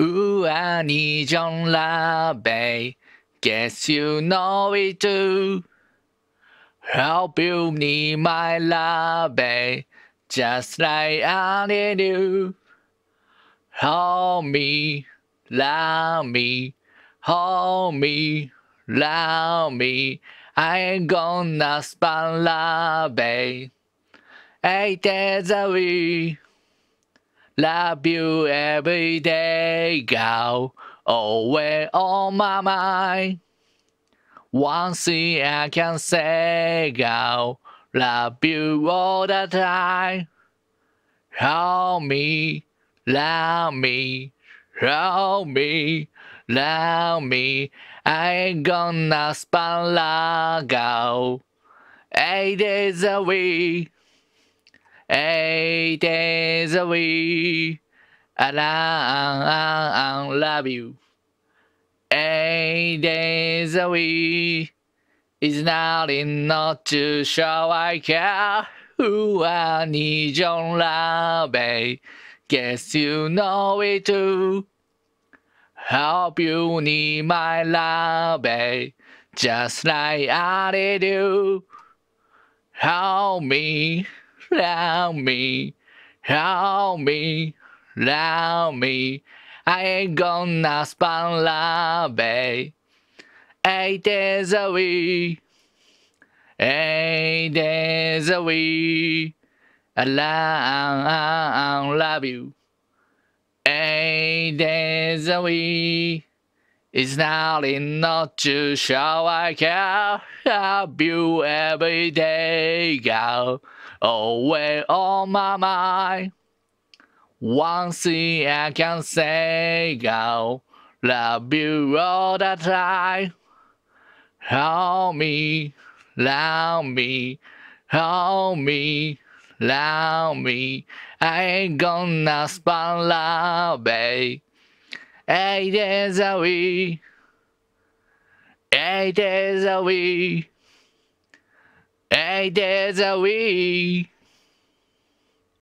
Ooh, I need your love, babe. Guess you know it too. Help you need my love, babe. Just like I need you. Hold me, love me. Hold me, love me. I ain't gonna spell love, babe. Eight days a week. Love you every day, girl. Always on my mind. One thing I can say, girl. Love you all the time. Help me, love me, help me, love me. I ain't gonna spend love, girl. Eight days a week eight days a week. And I, I, I love you. Eight days a week is not enough to show I care. Who I need your love, babe. Guess you know it too. Hope you need my love, babe. Just like I did you. Help me love me, love me, love me. I ain't gonna spend love, babe. Eh? Eight days a week, eight days a week. I love, I love you. Eight days a week. It's not enough to show I care. Love you every day, girl away all my mind. One thing I can say, God, love you all the time. Help me, love me, help me, love me. I ain't gonna spend love, babe. Eight days a week, eight days a week. There's a wee.